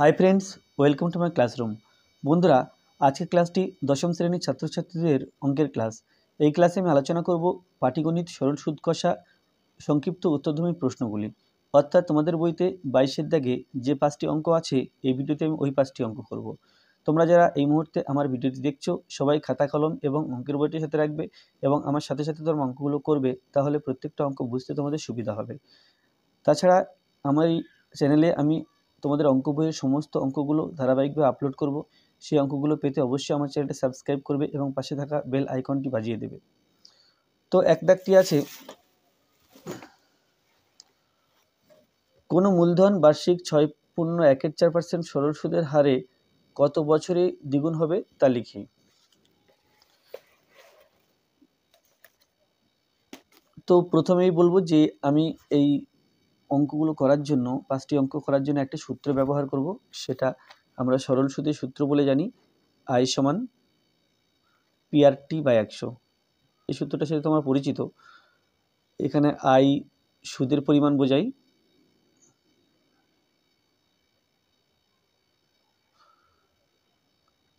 High friends welcome to my classroom বন্ধুরা আজকের ক্লাসটি দশম শ্রেণীর ছাত্রছাত্রীদের অঙ্কের ক্লাস এই ক্লাসে আমি আলোচনা করব পাটিগণিত সরল সুদ কষা সংক্ষিপ্ত উত্তরধর্মী প্রশ্নগুলি অর্থাৎ তোমাদের বইতে বাইশের দাগে যে পাঁচটি অঙ্ক আছে এই ভিডিওতে আমি ওই পাঁচটি অঙ্ক করব। তোমরা যারা এই মুহূর্তে আমার ভিডিওটি দেখছো সবাই খাতা কলম এবং অঙ্কের বইটির সাথে রাখবে এবং আমার সাথে সাথে তোমার অঙ্কগুলো করবে তাহলে প্রত্যেকটা অঙ্ক বুঝতে তোমাদের সুবিধা হবে তাছাড়া আমার এই চ্যানেলে আমি তোমাদের অঙ্ক বইয়ের সমস্ত অঙ্কগুলো ধারাবাহিকভাবে আপলোড করব সেই অঙ্কগুলো পেতে অবশ্যই আমার চ্যানেলটা সাবস্ক্রাইব করবে এবং পাশে থাকা বেল আইকনটি বাজিয়ে দেবে তো এক দাগটি আছে কোনো মূলধন বার্ষিক ছয় পূর্ণ একের চার পার্সেন্ট সরল সুদের হারে কত বছরে দ্বিগুণ হবে তা লিখি তো প্রথমেই বলবো যে আমি এই অঙ্কগুলো করার জন্য পাঁচটি অঙ্ক করার জন্য একটা সূত্র ব্যবহার করব সেটা আমরা সরল সুদের সূত্র বলে জানি আয় সমান পিআরটি বাই একশো এই সূত্রটা সেটা তোমার পরিচিত এখানে আই সুদের পরিমাণ বোঝাই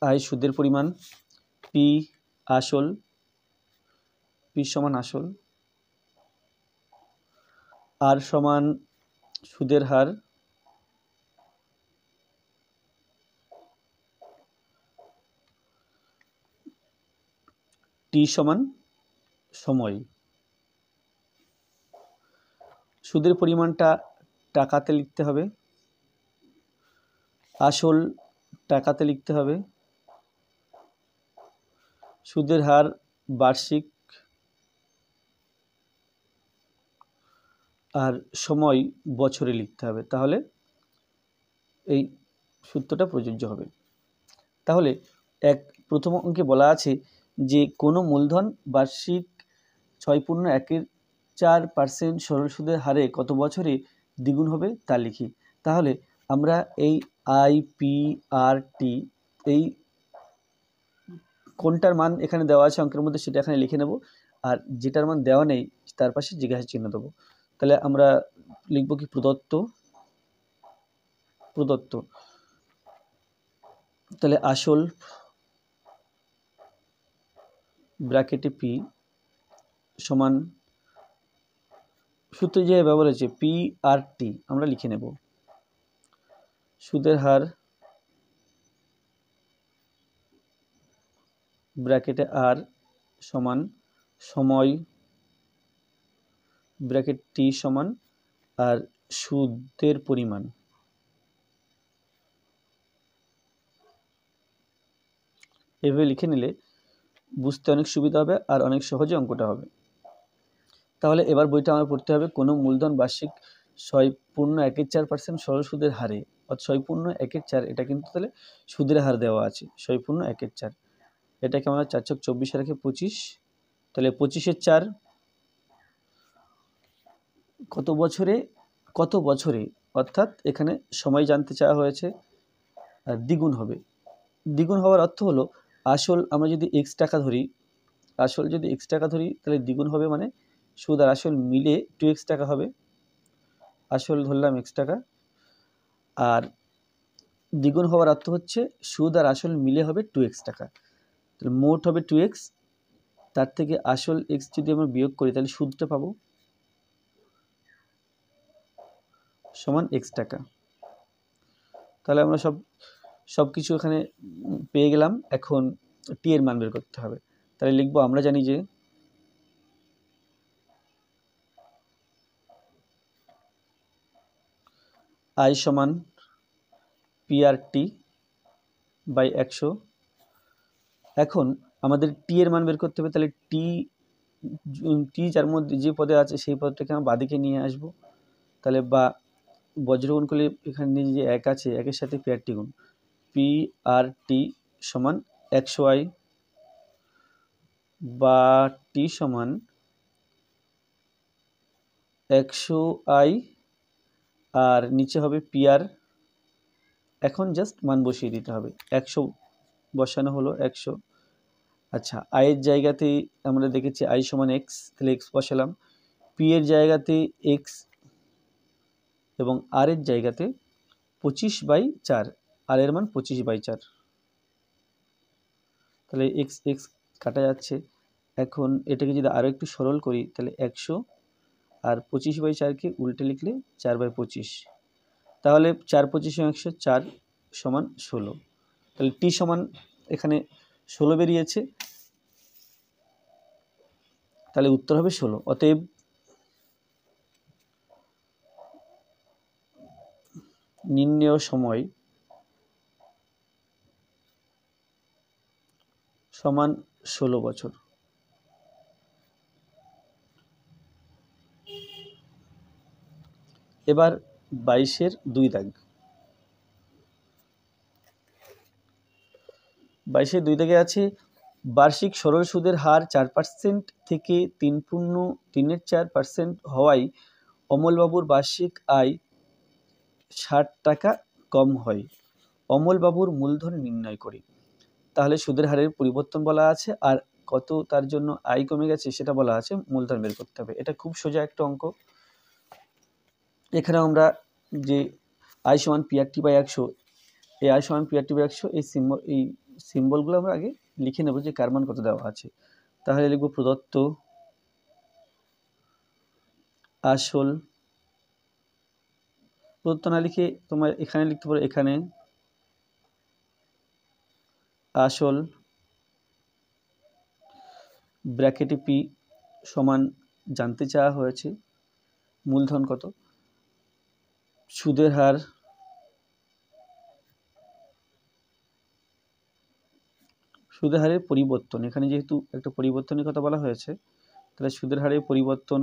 আয় সুদের পরিমাণ পি আসল পি সমান আসল হার সমান সুদের হার টি সমান সময় সুদের পরিমাণটা টাকাতে লিখতে হবে আসল টাকাতে লিখতে হবে সুদের হার বার্ষিক আর সময় বছরে লিখতে হবে তাহলে এই সূত্রটা প্রযোজ্য হবে তাহলে এক প্রথম অঙ্কে বলা আছে যে কোনো মূলধন বার্ষিক ছয় পূর্ণ একের চার পার্সেন্ট সরল সুদের হারে কত বছরে দ্বিগুণ হবে তা লিখি তাহলে আমরা এই আইপিআরটি এই কোনটার মান এখানে দেওয়া আছে অঙ্কের মধ্যে সেটা এখানে লিখে নেব আর যেটার মান দেওয়া নেই তার পাশে জিজ্ঞাসা চিহ্ন দেবো তাহলে আমরা লিখব কি প্রদত্ত প্রদত্ত তাহলে আসল ব্র্যাকেটে পি সমান সূত্রে যে ব্যবহার হয়েছে পি আর টি আমরা লিখে নেব সুদের হার ব্র্যাকেটে আর সমান সময় ব্র্যাকেট টি সমান আর সুদের পরিমাণ এভাবে লিখে নিলে বুঝতে অনেক সুবিধা হবে আর অনেক সহজে অঙ্কটা হবে তাহলে এবার বইটা আমার পড়তে হবে কোনো মূলধন বার্ষিক ছয় পূর্ণ একের চার পার্সেন্ট সরল সুদের হারে অর্থাৎ ছয় পূর্ণ একের চার এটা কিন্তু তাহলে সুদের হার দেওয়া আছে ছয় পূর্ণ একের চার এটাকে আমরা চার ছক চব্বিশে রাখি পঁচিশ তাহলে পঁচিশের চার কত বছরে কত বছরে অর্থাৎ এখানে সময় জানতে চাওয়া হয়েছে দ্বিগুণ হবে দ্বিগুণ হওয়ার অর্থ হলো আসল আমরা যদি এক্স টাকা ধরি আসল যদি এক্স টাকা ধরি তাহলে দ্বিগুণ হবে মানে সুদ আর আসল মিলে টু এক্স টাকা হবে আসল ধরলাম এক্স টাকা আর দ্বিগুণ হওয়ার অর্থ হচ্ছে সুদ আর আসল মিলে হবে টু এক্স টাকা তাহলে মোট হবে টু এক্স তার থেকে আসল এক্স যদি আমরা বিয়োগ করি তাহলে সুদটা পাবো সমান এক্স টাকা তাহলে আমরা সব সব কিছু এখানে পেয়ে গেলাম এখন টি এর মান বের করতে হবে তাহলে লিখবো আমরা জানি যে আই সমান পিআরটি বাই একশো এখন আমাদের টি এর মান বের করতে হবে তাহলে টি টি যার মধ্যে যে পদে আছে সেই পদটাকে আমরা বাদিকে নিয়ে আসব তাহলে বা বজ্রগুণ করলে এখানে যে এক আছে একের সাথে পেয়ারটি গুণ পি আর টি সমান একশো আই বা টি সমান একশো আই আর নিচে হবে পিআর এখন জাস্ট মান বসিয়ে দিতে হবে একশো বসানো হলো একশো আচ্ছা আয়ের জায়গাতে আমরা দেখেছি আই সমান এক্স তাহলে এক্স বসালাম পি এর জায়গাতে এক্স এবং আর এর জায়গাতে পঁচিশ বাই চার আর এর মান পঁচিশ বাই চার তাহলে এক্স এক্স কাটা যাচ্ছে এখন এটাকে যদি আরও একটু সরল করি তাহলে একশো আর পঁচিশ বাই চারকে উল্টে লিখলে চার বাই পঁচিশ তাহলে চার পঁচিশে একশো চার সমান ষোলো তাহলে টি সমান এখানে ষোলো বেরিয়েছে তাহলে উত্তর হবে ষোলো অতএব নির্ণেয় সময় সমান ষোলো বছর এবার বাইশের দুই দাগ বাইশের দুই দাগে আছে বার্ষিক সরল সুদের হার চার পার্সেন্ট থেকে তিন পূর্ণ তিনের চার পার্সেন্ট হওয়ায় অমলবাবুর বার্ষিক আয় ষাট টাকা কম হয় অমলবাবুর মূলধন নির্ণয় করি তাহলে সুদের হারের পরিবর্তন বলা আছে আর কত তার জন্য আয় কমে গেছে সেটা বলা আছে মূলধন বের করতে হবে এটা খুব সোজা একটা অঙ্ক এখানে আমরা যে আয় সমান পিআরটি বাই একশো এই আয় সমান পিআরটি বাই একশো এই সিম্বল এই সিম্বলগুলো আমরা আগে লিখে নেব যে কারমান কত দেওয়া আছে তাহলে লিখব প্রদত্ত আসল প্রদত্ত না লিখে তোমার এখানে লিখতে পারো এখানে আসল ব্র্যাকেটে পি সমান জানতে চাওয়া হয়েছে মূলধন কত সুদের হার সুদের হারের পরিবর্তন এখানে যেহেতু একটা পরিবর্তনের কথা বলা হয়েছে তাহলে সুদের হারের পরিবর্তন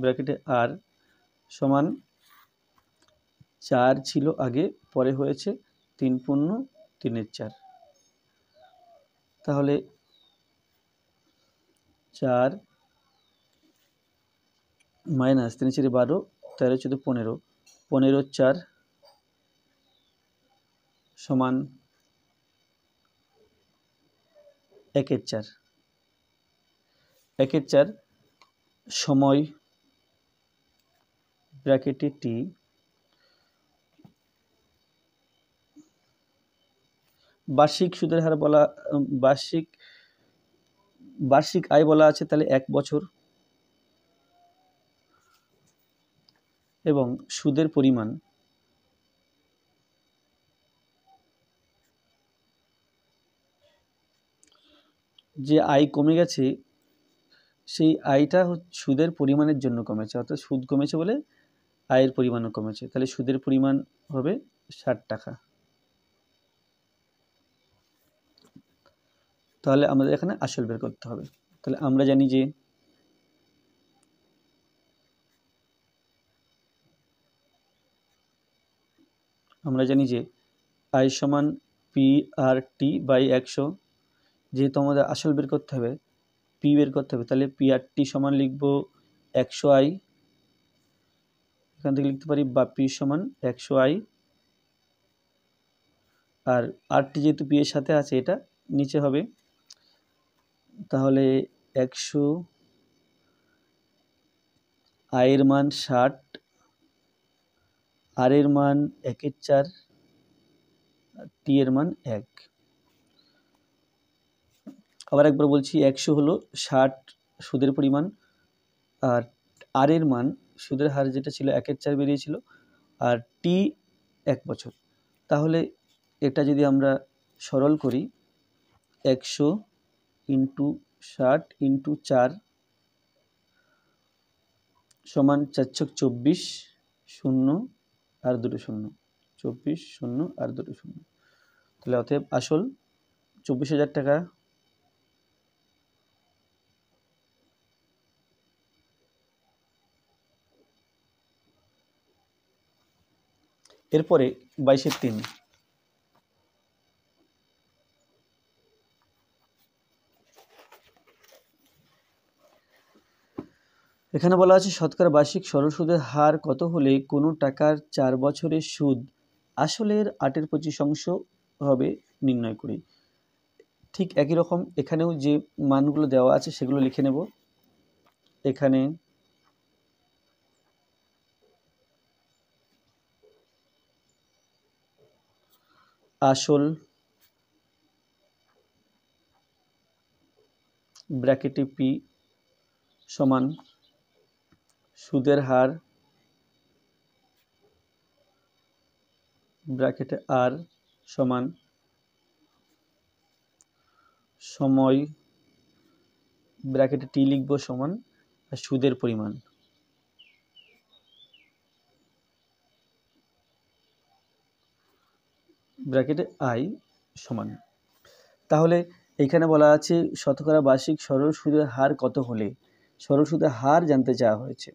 ব্র্যাকেটে আর সমান চার ছিল আগে পরে হয়েছে তিন পূর্ণ তিনের চার তাহলে চার মাইনাস তিন চারি বারো তেরো চোদ্দো পনেরো পনেরো চার সমান একের চার একের চার সময় ব্র্যাকেটে টি বার্ষিক সুদের হার বলা বার্ষিক বার্ষিক আয় বলা আছে তাহলে এক বছর এবং সুদের পরিমাণ যে আয় কমে গেছে সেই আয়টা সুদের পরিমাণের জন্য কমেছে অর্থাৎ সুদ কমেছে বলে আয়ের পরিমাণও কমেছে তাহলে সুদের পরিমাণ হবে ষাট টাকা তাহলে আমাদের এখানে আসল বের করতে হবে তাহলে আমরা জানি যে আমরা জানি যে আই সমান পি আর টি বাই একশো যেহেতু আমাদের আসল বের করতে হবে পি বের করতে হবে তাহলে পি আর টি সমান লিখব একশো আই এখান থেকে লিখতে পারি বা পি সমান একশো আই আর আরটি যেহেতু পি এর সাথে আছে এটা নিচে হবে তাহলে একশো আয়ের মান ষাট আরের মান একের চার টি এর মান এক আবার একবার বলছি একশো হলো ষাট সুদের পরিমাণ আর আর এর মান সুদের হার যেটা ছিল একের চার বেরিয়েছিল আর টি এক বছর তাহলে এটা যদি আমরা সরল করি একশো ইন্টু ষাট ইন্টু চার সমান চারশো চব্বিশ শূন্য আর দুটো শূন্য চব্বিশ শূন্য আর দুটো শূন্য তাহলে অতএব আসল চব্বিশ হাজার টাকা এরপরে বাইশের তিন এখানে বলা আছে শতকরা বার্ষিক সরল সুদের হার কত হলে কোনো টাকার চার বছরের সুদ আসলের আটের পঁচিশ অংশ হবে নির্ণয় করি ঠিক একই রকম এখানেও যে মানগুলো দেওয়া আছে সেগুলো লিখে নেব এখানে আসল ব্র্যাকেটে পি সমান সুদের হার ব্র্যাকেটে আর সমান সময় ব্র্যাকেটে টি লিখব সমান আর সুদের পরিমাণ ব্র্যাকেটে আই সমান তাহলে এখানে বলা আছে শতকরা বার্ষিক সরল সুদের হার কত হলে সরল সুদের হার জানতে চাওয়া হয়েছে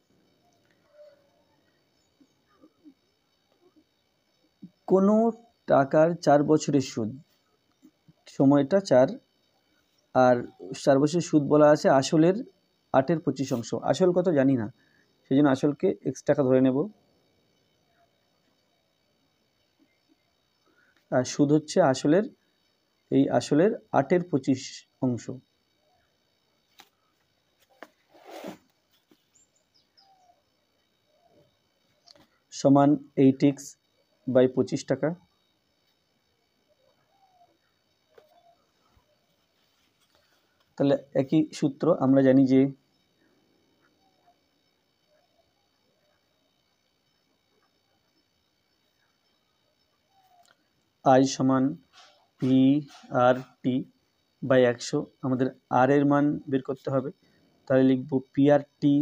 কোনো টাকার চার বছরের সুদ সময়টা চার আর চার বছরের সুদ বলা আছে আসলের আটের পঁচিশ অংশ আসল কত জানি না সেই জন্য আসলকে এক্স টাকা ধরে নেব আর সুদ হচ্ছে আসলের এই আসলের আটের পঁচিশ অংশ সমান এইট এক্স বাই পঁচিশ টাকা তাহলে একই সূত্র আমরা জানি যে আই সমান পি আর টি বাই একশো আমাদের আর এর মান বের করতে হবে তাহলে লিখব পি আর টি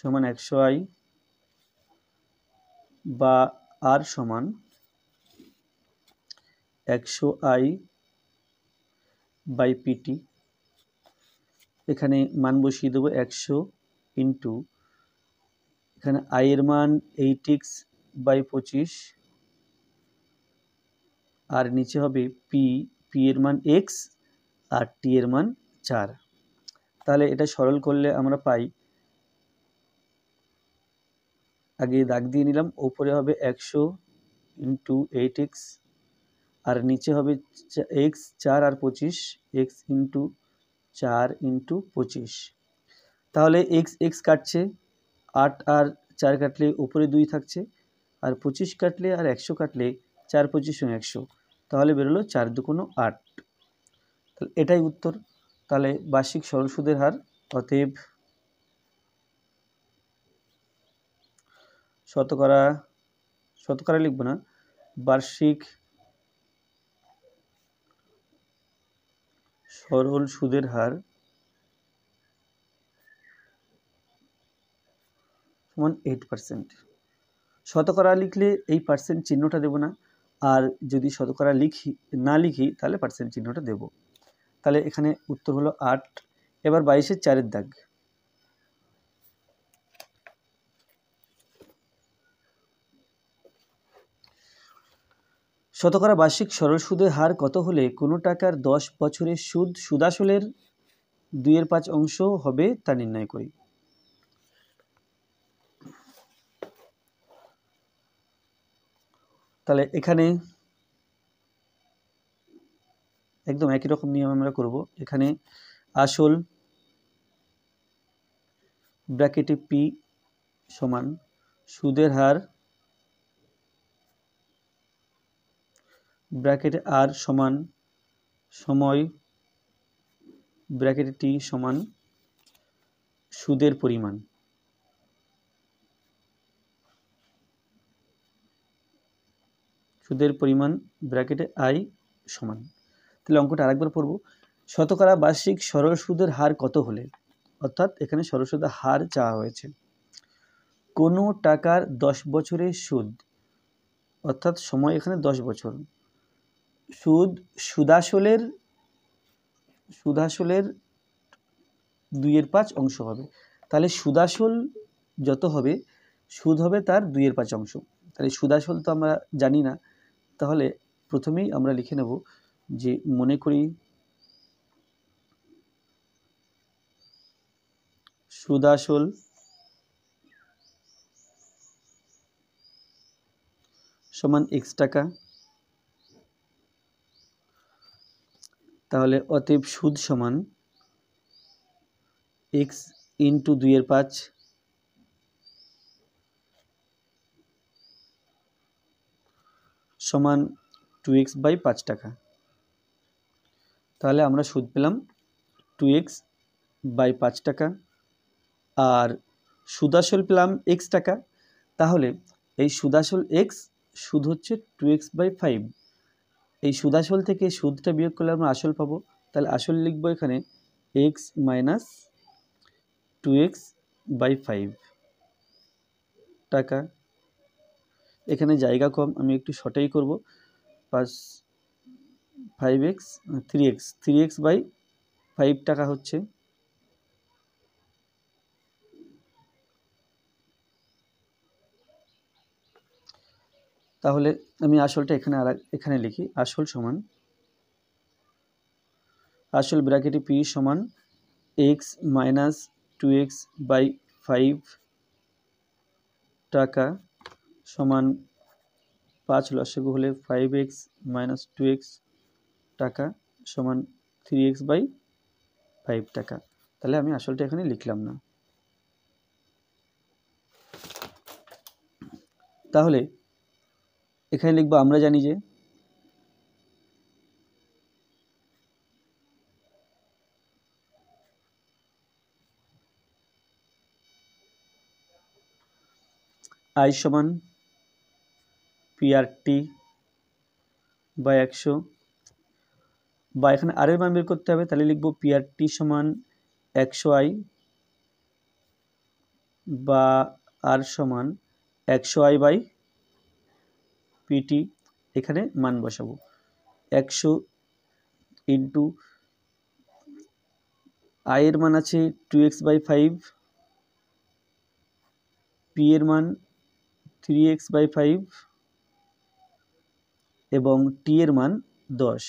সমান একশো আই বা আর সমান একশো আই বাই পিটি এখানে মান বসিয়ে দেবো একশো ইন্টু এখানে আয়ের মান এইট এক্স বাই পঁচিশ আর নিচে হবে পি পি এর মান এক্স আর টি এর মান চার তাহলে এটা সরল করলে আমরা পাই আগে দাগ দিয়ে নিলাম ওপরে হবে একশো ইন্টু এইট এক্স আর নিচে হবে এক্স চার আর পঁচিশ এক্স ইন্টু চার ইন্টু পঁচিশ তাহলে এক্স এক্স কাটছে আট আর চার কাটলে উপরে দুই থাকছে আর পঁচিশ কাটলে আর একশো কাটলে চার পঁচিশ একশো তাহলে বেরোলো চার দুকোনো আট তাহলে এটাই উত্তর তাহলে বার্ষিক সরল সুদের হার অতএব শতকরা শতকরা লিখব না বার্ষিক সরল সুদের হার সমান এইট পার্সেন্ট শতকরা লিখলে এই পার্সেন্ট চিহ্নটা দেব না আর যদি শতকরা লিখি না লিখি তাহলে পার্সেন্ট চিহ্নটা দেব তাহলে এখানে উত্তর হলো আট এবার বাইশের চারের দাগ শতকরা বার্ষিক সরল সুদের হার কত হলে কোনো টাকার দশ বছরের সুদ সুদাসলের দুইয়ের পাঁচ অংশ হবে তা নির্ণয় করি তাহলে এখানে একদম একই রকম নিয়ম আমরা করব এখানে আসল ব্র্যাকেটে পি সমান সুদের হার ব্র্যাকেট আর সমান সময় ব্র্যাকেট টি সমান সুদের পরিমাণ সুদের পরিমাণ ব্র্যাকেটে আই সমান তাহলে অঙ্কটা আরেকবার পড়ব শতকরা বার্ষিক সরল সুদের হার কত হলে অর্থাৎ এখানে সরল সুদের হার চাওয়া হয়েছে কোনো টাকার দশ বছরের সুদ অর্থাৎ সময় এখানে দশ বছর সুদ সুদাসলের সুদাসলের দুইয়ের পাঁচ অংশ হবে তাহলে সুদাসল যত হবে সুদ হবে তার দুইয়ের পাঁচ অংশ তাহলে সুদাসল তো আমরা জানি না তাহলে প্রথমেই আমরা লিখে নেব যে মনে করি সুদাসল সমান এক্স টাকা তাহলে অতএব সুদ সমান এক্স ইন্টু দুইয়ের পাঁচ সমান টু এক্স বাই পাঁচ টাকা তাহলে আমরা সুদ পেলাম টু এক্স বাই পাঁচ টাকা আর সুদাসল পেলাম এক্স টাকা তাহলে এই সুদাসল এক্স সুদ হচ্ছে টু এক্স বাই ফাইভ এই সুদ আসল থেকে সুদটা বিয়োগ করলে আমরা আসল পাবো তাহলে আসল লিখব এখানে x minus two x by five টাকা এখানে জায়গা কম আমি একটু শর্টেই করব পাঁচ five x three x three x by five টাকা হচ্ছে তাহলে আমি আসলটা এখানে আর এখানে লিখি আসল সমান আসল ব্র্যাকেটে পি সমান x minus two x by five টাকা সমান পাঁচ লসাগু হলে five x minus two x টাকা সমান থ্রি এক্স বাই ফাইভ টাকা তাহলে আমি আসলটা এখানে লিখলাম না তাহলে এখানে লিখব আমরা জানি যে আই সমান পিআরটি বা একশো বা এখানে আর এর মান বের করতে হবে তাহলে লিখব পিআরটি সমান একশো আই বা আর সমান একশো আই বাই পিটি এখানে মান বসাবো একশো ইন্টু আয়ের মান আছে two x by five P এর মান থ্রি এক্স বাই ফাইভ এবং টি এর মান দশ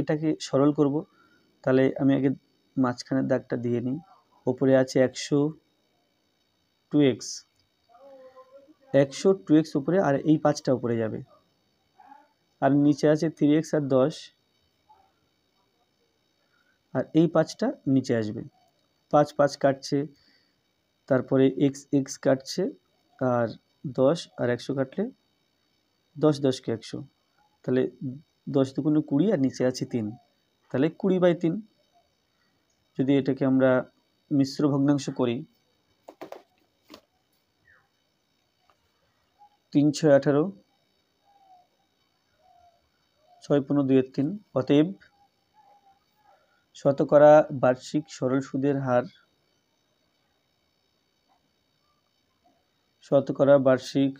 এটাকে সরল করব তাহলে আমি আগে মাঝখানের দাগটা দিয়ে নিই ওপরে আছে একশো টু এক্স একশো টু এক্স উপরে আর এই পাঁচটা উপরে যাবে আর নিচে আছে থ্রি এক্স আর দশ আর এই পাঁচটা নিচে আসবে পাঁচ পাঁচ কাটছে তারপরে এক্স এক্স কাটছে আর দশ আর একশো কাটলে দশ দশকে একশো তাহলে দশ দুগুণ কুড়ি আর নিচে আছে তিন তাহলে কুড়ি বাই তিন যদি এটাকে আমরা মিশ্র ভগ্নাংশ করি তিনশো ছয় আঠারো ছয় পনেরো দুই তিন অতএব শতকরা বার্ষিক সরল সুদের হার শতকরা বার্ষিক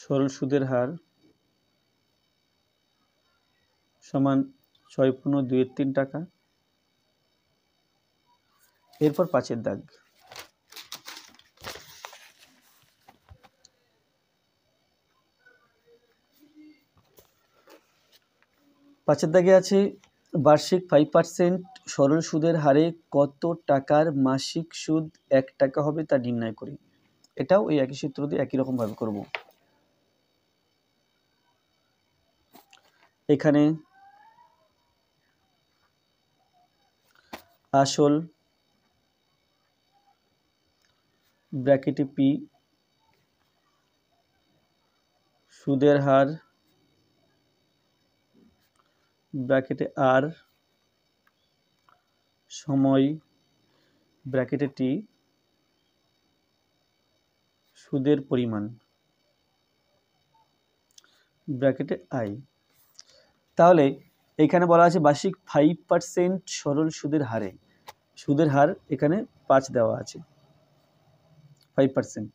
সরল সুদের হার সমান ছয় পনেরো দুই তিন টাকা এরপর পাঁচের দাগ পাঁচের দাগে আছে বার্ষিক ফাইভ পার্সেন্ট সরল সুদের হারে কত টাকার মাসিক সুদ এক টাকা হবে তা নির্ণয় করি এটাও এই একই সূত্র দিয়ে একই রকমভাবে করব এখানে আসল ব্র্যাকেটে পি সুদের হার ব্র্যাকেটে আর সময় ব্র্যাকেটে টি সুদের পরিমাণ ব্র্যাকেটে আই তাহলে এখানে বলা আছে বার্ষিক ফাইভ পার্সেন্ট সরল সুদের হারে সুদের হার এখানে পাঁচ দেওয়া আছে ফাইভ পার্সেন্ট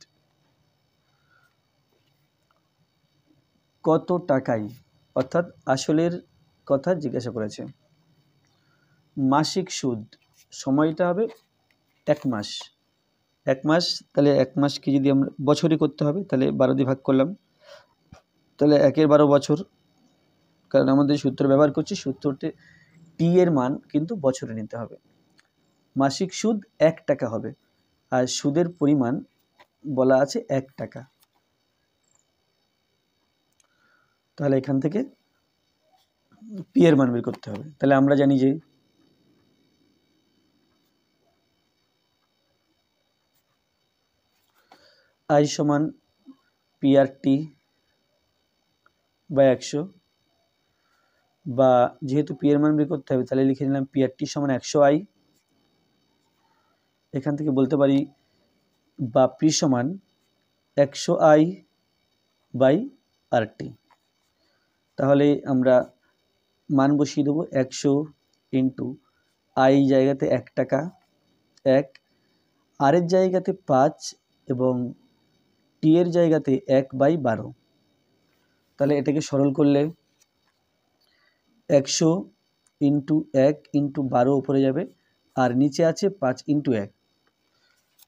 কত টাকাই অর্থাৎ আসলের কথা জিজ্ঞাসা করেছে মাসিক সুদ সময়টা হবে এক মাস এক মাস তাহলে এক মাসকে যদি আমরা বছরই করতে হবে তাহলে বারো দিয়ে ভাগ করলাম তাহলে একের বারো বছর কারণ আমাদের সূত্র ব্যবহার করছি সূত্রটি টি এর মান কিন্তু বছরে নিতে হবে মাসিক সুদ এক টাকা হবে আর সুদের পরিমাণ বলা আছে এক টাকা তাহলে এখান থেকে পি এর মান বের করতে হবে তাহলে আমরা জানি যে আই সমান পি আর টি বা একশো বা যেহেতু পি এর মান বের করতে হবে তাহলে লিখে নিলাম পি আর টি সমান একশো আই এখান থেকে বলতে পারি বা পি সমান একশো আই বাই আর টি তাহলে আমরা মান বসিয়ে দেবো একশো ইন্টু আই জায়গাতে এক টাকা এক আরের জায়গাতে পাঁচ এবং টি এর জায়গাতে এক বাই বারো তাহলে এটাকে সরল করলে একশো ইন্টু এক ইন্টু বারো ওপরে যাবে আর নিচে আছে পাঁচ ইন্টু এক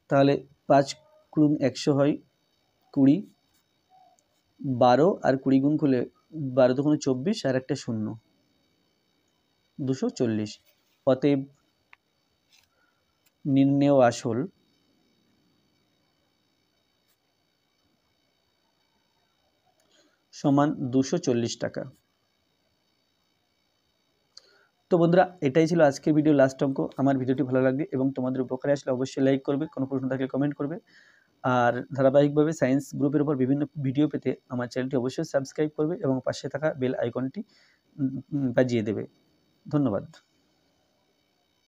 তাহলে পাঁচ গুণ একশো হয় কুড়ি বারো আর কুড়ি গুণ খুলে বারো তো চব্বিশ আর একটা শূন্য দুশো চল্লিশ অতএব নির্ণেয় আসল সমান দুশো চল্লিশ টাকা তো বন্ধুরা এটাই ছিল আজকের ভিডিও লাস্ট অঙ্ক আমার ভিডিওটি ভালো লাগবে এবং তোমাদের উপকারে আসলে অবশ্যই লাইক করবে কোনো প্রশ্ন থাকলে কমেন্ট করবে আর ধারাবাহিকভাবে সায়েন্স গ্রুপের উপর বিভিন্ন ভিডিও পেতে আমার চ্যানেলটি অবশ্যই সাবস্ক্রাইব করবে এবং পাশে থাকা বেল আইকনটি বাজিয়ে দেবে ধন্যবাদ